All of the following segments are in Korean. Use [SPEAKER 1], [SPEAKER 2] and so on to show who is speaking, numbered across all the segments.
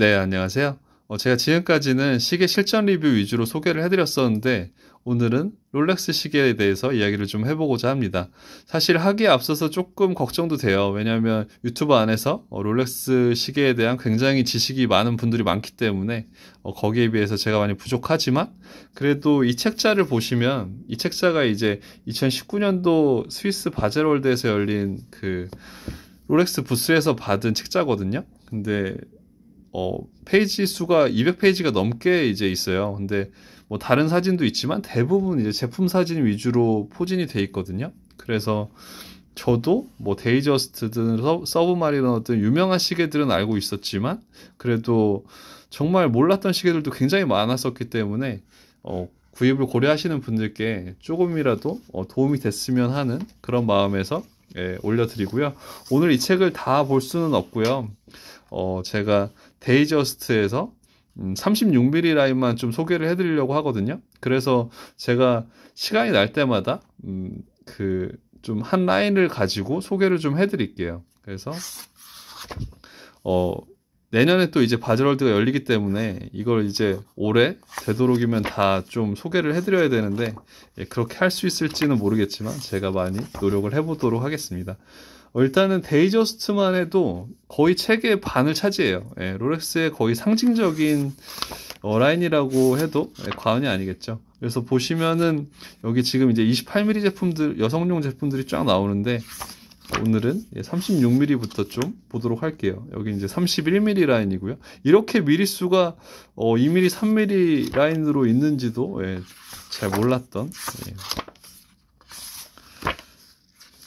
[SPEAKER 1] 네, 안녕하세요. 어, 제가 지금까지는 시계 실전 리뷰 위주로 소개를 해드렸었는데, 오늘은 롤렉스 시계에 대해서 이야기를 좀 해보고자 합니다. 사실 하기에 앞서서 조금 걱정도 돼요. 왜냐하면 유튜브 안에서 어, 롤렉스 시계에 대한 굉장히 지식이 많은 분들이 많기 때문에 어, 거기에 비해서 제가 많이 부족하지만 그래도 이 책자를 보시면 이 책자가 이제 2019년도 스위스 바젤월드에서 열린 그 롤렉스 부스에서 받은 책자거든요. 근데 어, 페이지 수가 200페이지가 넘게 이제 있어요. 근데 뭐 다른 사진도 있지만 대부분 이제 제품 사진 위주로 포진이 돼 있거든요. 그래서 저도 뭐 데이저스트든 서브마리너든 유명한 시계들은 알고 있었지만 그래도 정말 몰랐던 시계들도 굉장히 많았었기 때문에 어, 구입을 고려하시는 분들께 조금이라도 어, 도움이 됐으면 하는 그런 마음에서 예, 올려드리고요. 오늘 이 책을 다 볼 수는 없고요. 어, 제가 데이저스트에서 36mm 음, 라인만 좀 소개를 해드리려고 하거든요. 그래서 제가 시간이 날 때마다 음, 그좀 한 라인을 가지고 소개를 좀 해드릴게요. 그래서 어, 내년에 또 이제 바즈월드가 열리기 때문에 이걸 이제 올해 되도록이면 다 좀 소개를 해드려야 되는데 예, 그렇게 할 수 있을지는 모르겠지만 제가 많이 노력을 해보도록 하겠습니다. 어, 일단은 데이저스트만 해도 거의 책의 반을 차지해요. 예, 롤렉스의 거의 상징적인 어, 라인이라고 해도 예, 과언이 아니겠죠. 그래서 보시면은 여기 지금 이제 28mm 제품들 여성용 제품들이 쫙 나오는데 오늘은 36mm부터 예, 좀 보도록 할게요. 여기 이제 31mm 라인이고요. 이렇게 미리수가 어, 2mm, 3mm 라인으로 있는지도 예, 잘 몰랐던 예,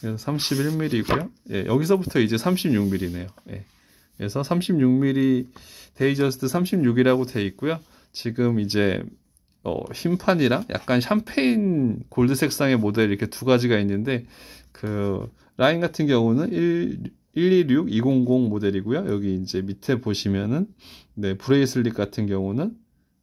[SPEAKER 1] 31mm이고요. 예, 예, 여기서부터 이제 36mm네요. 예. 그래서 36mm 데이저스트 36이라고 되어 있고요. 지금 이제 어, 흰판이랑 약간 샴페인 골드 색상의 모델 이렇게 두 가지가 있는데 그 라인 같은 경우는 1 126 200 모델이고요. 여기 이제 밑에 보시면은 네, 브레이슬릿 같은 경우는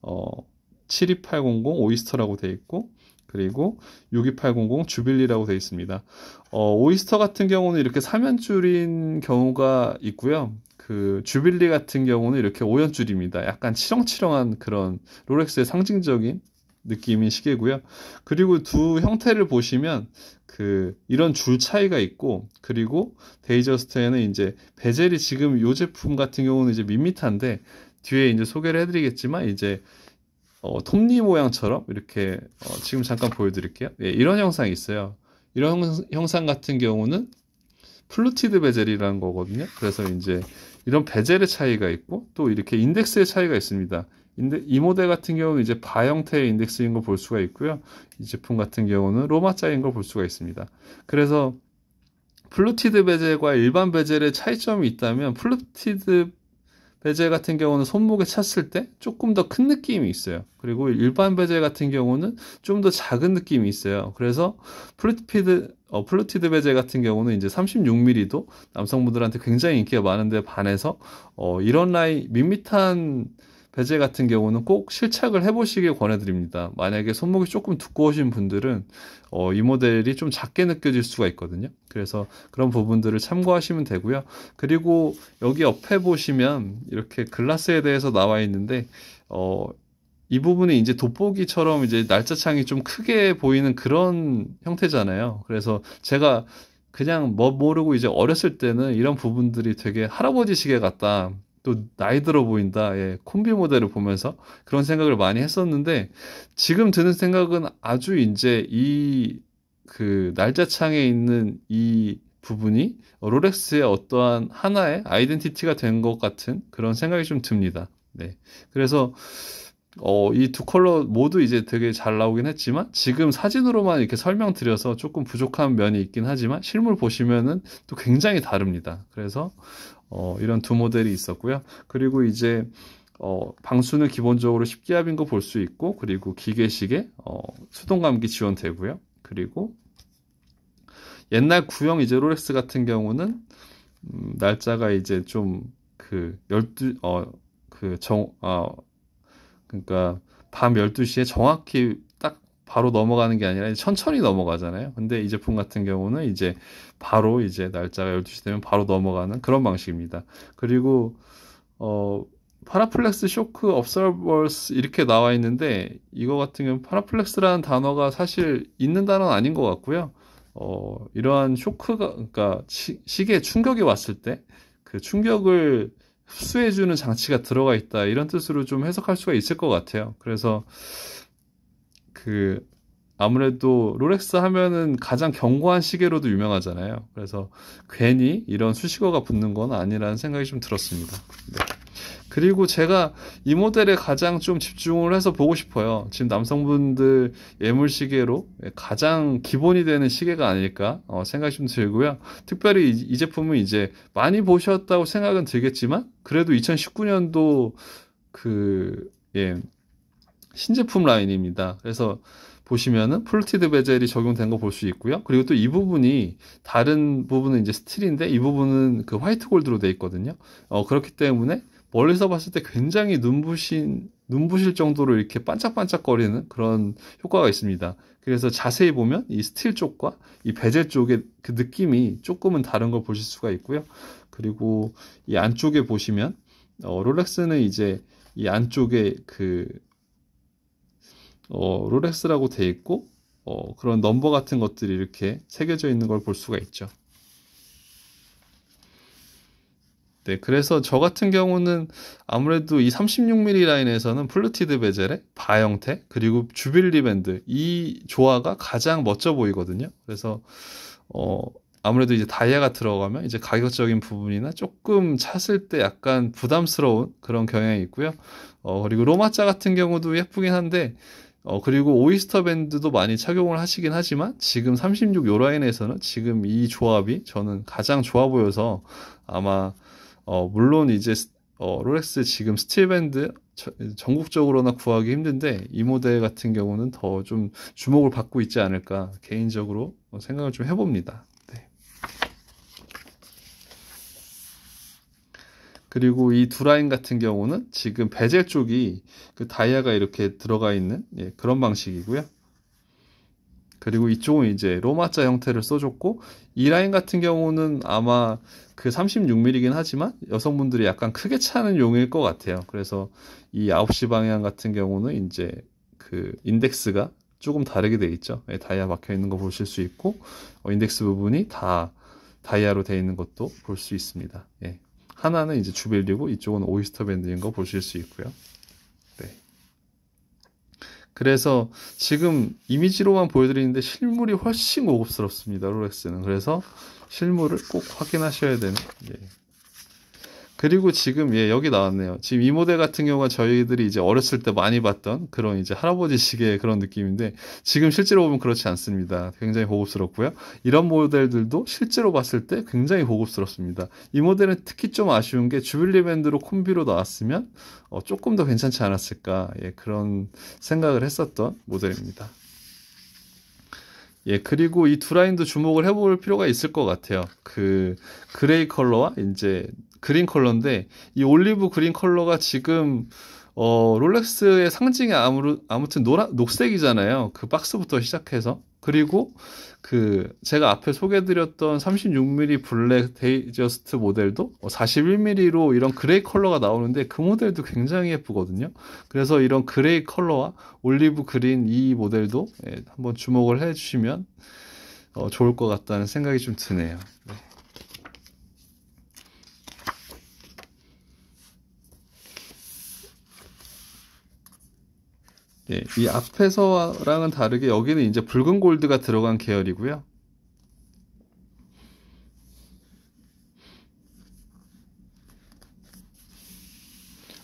[SPEAKER 1] 어72800 오이스터라고 되어 있고 그리고 62800 주빌리라고 되어 있습니다. 어, 오이스터 같은 경우는 이렇게 3연줄인 경우가 있고요. 그 주빌리 같은 경우는 이렇게 5연줄입니다. 약간 치렁치렁한 그런 롤렉스의 상징적인 느낌인 시계고요. 그리고 두 형태를 보시면 그 이런 줄 차이가 있고 그리고 데이저스트에는 이제 베젤이 지금 이 제품 같은 경우는 이제 밋밋한데 뒤에 이제 소개를 해드리겠지만 이제 어, 톱니 모양처럼 이렇게 어, 지금 잠깐 보여드릴게요. 예, 이런 형상이 있어요. 이런 형상 같은 경우는 플루티드 베젤이라는 거거든요. 그래서 이제 이런 베젤의 차이가 있고 또 이렇게 인덱스의 차이가 있습니다. 인데, 이 모델 같은 경우는 이제 바 형태의 인덱스인 걸 볼 수가 있고요. 이 제품 같은 경우는 로마자인 걸 볼 수가 있습니다. 그래서 플루티드 베젤과 일반 베젤의 차이점이 있다면 플루티드 베젤 같은 경우는 손목에 찼을 때 조금 더 큰 느낌이 있어요. 그리고 일반 베젤 같은 경우는 좀 더 작은 느낌이 있어요. 그래서 플루티드 어, 플루티드 베젤 같은 경우는 이제 36mm도 남성분들한테 굉장히 인기가 많은데 반해서 어, 이런 라인 밋밋한 베젤 같은 경우는 꼭 실착을 해보시길 권해드립니다. 만약에 손목이 조금 두꺼우신 분들은 어, 이 모델이 좀 작게 느껴질 수가 있거든요. 그래서 그런 부분들을 참고하시면 되고요. 그리고 여기 옆에 보시면 이렇게 글라스에 대해서 나와 있는데 어, 이 부분이 이제 돋보기처럼 이제 날짜창이 좀 크게 보이는 그런 형태잖아요. 그래서 제가 그냥 뭐 모르고 이제 어렸을 때는 이런 부분들이 되게 할아버지시계 같다. 또 나이 들어 보인다. 예, 콤비 모델을 보면서 그런 생각을 많이 했었는데 지금 드는 생각은 아주 이제 이 그 날짜창에 있는 이 부분이 롤렉스의 어떠한 하나의 아이덴티티가 된 것 같은 그런 생각이 좀 듭니다. 네. 그래서 어, 이 두 컬러 모두 이제 되게 잘 나오긴 했지만 지금 사진으로만 이렇게 설명드려서 조금 부족한 면이 있긴 하지만 실물 보시면은 또 굉장히 다릅니다. 그래서 어, 이런 두 모델이 있었고요. 그리고 이제 어, 방수는 기본적으로 10기압인 거 볼 수 있고 그리고 기계식에 어, 수동감기 지원되고요. 그리고 옛날 구형 이제 롤렉스 같은 경우는 음, 날짜가 이제 좀 그 열두 어, 그 정, 어, 그러니까 밤 12시에 정확히 바로 넘어가는 게 아니라 천천히 넘어가잖아요. 근데 이 제품 같은 경우는 이제 바로 이제 날짜가 12시 되면 바로 넘어가는 그런 방식입니다. 그리고 어 파라플렉스 쇼크 업서버스 이렇게 나와 있는데 이거 같은 경우 파라플렉스라는 단어가 사실 있는 단어는 아닌 것 같고요. 어 이러한 쇼크가 그러니까 시, 시계에 충격이 왔을 때 그 충격을 흡수해주는 장치가 들어가 있다 이런 뜻으로 좀 해석할 수가 있을 것 같아요. 그래서 그 아무래도 롤렉스 하면은 가장 견고한 시계로도 유명하잖아요. 그래서 괜히 이런 수식어가 붙는 건 아니라는 생각이 좀 들었습니다. 네. 그리고 제가 이 모델에 가장 좀 집중을 해서 보고 싶어요. 지금 남성분들 예물시계로 가장 기본이 되는 시계가 아닐까 어, 생각이 좀 들고요. 특별히 이 제품은 이제 많이 보셨다고 생각은 들겠지만, 그래도 2019년도 그, 예, 신제품 라인입니다. 그래서 보시면은 플티드 베젤이 적용된 거 볼 수 있고요. 그리고 또 이 부분이 다른 부분은 이제 스틸인데 이 부분은 그 화이트 골드로 돼 있거든요. 어, 그렇기 때문에 멀리서 봤을 때 굉장히 눈부신 눈부실 정도로 이렇게 반짝반짝거리는 그런 효과가 있습니다. 그래서 자세히 보면 이 스틸 쪽과 이 베젤 쪽의 그 느낌이 조금은 다른 걸 보실 수가 있고요. 그리고 이 안쪽에 보시면 어, 롤렉스는 이제 이 안쪽에 그 어, 롤렉스라고 돼 있고 어, 그런 넘버 같은 것들이 이렇게 새겨져 있는 걸 볼 수가 있죠. 네, 그래서 저 같은 경우는 아무래도 이 36mm 라인에서는 플루티드 베젤의 바 형태 그리고 주빌리 밴드 이 조화가 가장 멋져 보이거든요. 그래서 어, 아무래도 이제 다이아가 들어가면 이제 가격적인 부분이나 조금 찼을 때 약간 부담스러운 그런 경향이 있고요. 어, 그리고 로마자 같은 경우도 예쁘긴 한데 어, 그리고 오이스터 밴드도 많이 착용을 하시긴 하지만 지금 36 요 라인에서는 지금 이 조합이 저는 가장 좋아 보여서 아마 어, 물론 이제 어, 롤렉스 지금 스틸 밴드 전국적으로나 구하기 힘든데 이 모델 같은 경우는 더 좀 주목을 받고 있지 않을까 개인적으로 생각을 좀 해봅니다. 그리고 이 두 라인 같은 경우는 지금 베젤 쪽이 그 다이아가 이렇게 들어가 있는 예, 그런 방식이고요. 그리고 이쪽은 이제 로마자 형태를 써줬고 이 라인 같은 경우는 아마 그 36mm이긴 하지만 여성분들이 약간 크게 차는 용일 것 같아요. 그래서 이 9시 방향 같은 경우는 이제 그 인덱스가 조금 다르게 돼 있죠. 예, 다이아 박혀 있는 거 보실 수 있고 어, 인덱스 부분이 다 다이아로 돼 있는 것도 볼 수 있습니다. 예. 하나는 이제 주벨리고 이쪽은 오이스터 밴드인 거 보실 수 있고요. 네. 그래서 지금 이미지로만 보여드리는데 실물이 훨씬 고급스럽습니다. 롤렉스는. 그래서 실물을 꼭 확인하셔야 되는. 예. 그리고 지금 예 여기 나왔네요. 지금 이 모델 같은 경우가 저희들이 이제 어렸을 때 많이 봤던 그런 이제 할아버지식의 그런 느낌인데 지금 실제로 보면 그렇지 않습니다. 굉장히 고급스럽고요. 이런 모델들도 실제로 봤을 때 굉장히 고급스럽습니다. 이 모델은 특히 좀 아쉬운 게 주빌리 밴드로 콤비로 나왔으면 어, 조금 더 괜찮지 않았을까 예, 그런 생각을 했었던 모델입니다. 예, 그리고 이 두 라인도 주목을 해볼 필요가 있을 것 같아요. 그 그레이 컬러와 이제 그린 컬러인데 이 올리브 그린 컬러가 지금 어 롤렉스의 상징이 아무르, 아무튼 노란 녹색이잖아요. 그 박스부터 시작해서 그리고 그 제가 앞에 소개드렸던 36mm 블랙 데이저스트 모델도 41mm로 이런 그레이 컬러가 나오는데 그 모델도 굉장히 예쁘거든요. 그래서 이런 그레이 컬러와 올리브 그린 이 모델도 예, 한번 주목을 해주시면 어, 좋을 것 같다는 생각이 좀 드네요. 네. 예, 이 앞에서랑은 다르게 여기는 이제 붉은 골드가 들어간 계열이고요.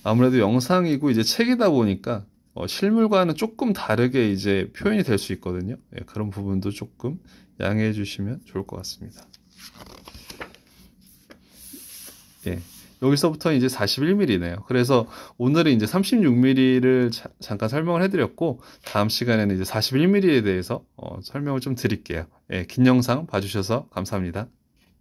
[SPEAKER 1] 아무래도 영상이고 이제 책이다 보니까 어, 실물과는 조금 다르게 이제 표현이 될 수 있거든요. 예, 그런 부분도 조금 양해해 주시면 좋을 것 같습니다. 예. 여기서부터 이제 41mm네요. 그래서 오늘은 이제 36mm를 자, 잠깐 설명을 해드렸고 다음 시간에는 이제 41mm에 대해서 어, 설명을 좀 드릴게요. 예, 긴 영상 봐주셔서 감사합니다.